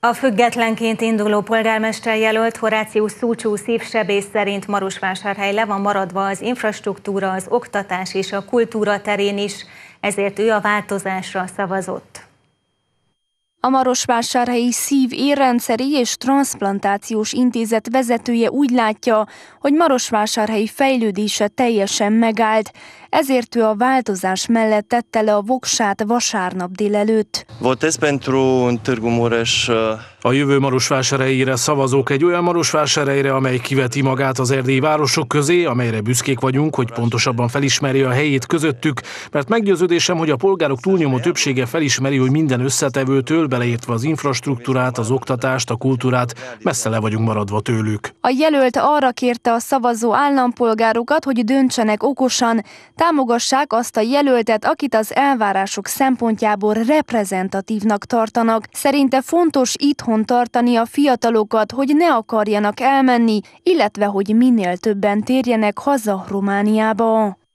A függetlenként induló polgármester jelölt Horácius Szúcsú szívsebész szerint Marosvásárhely le van maradva az infrastruktúra, az oktatás és a kultúra terén is, ezért ő a változásra szavazott. A Marosvásárhelyi Szív érrendszeri és transplantációs intézet vezetője úgy látja, hogy Marosvásárhelyi fejlődése teljesen megállt, ezért ő a változás mellett tette le a voksát vasárnap délelőtt. Volt pentru un Târgu Mureș uh, a jövő Marosvásárhelyére szavazók egy olyan Marosvásárhelyre, amely kiveti magát az erdélyi városok közé, amelyre büszkék vagyunk, hogy pontosabban felismeri a helyét közöttük, mert meggyőződésem, hogy a polgárok túlnyomó többsége felismeri, hogy minden összetevőtől, beleértve az infrastruktúrát, az oktatást, a kultúrát, messze le vagyunk maradva tőlük. A jelölt arra kérte a szavazó állampolgárokat, hogy döntsenek okosan, támogassák azt a jelöltet, akit az elvárások szempontjából reprezentatívnak tartanak. Szerinte fontos itthon tartani a fiatalokat, hogy ne akarjanak elmenni, illetve hogy minél többen térjenek haza Romániába.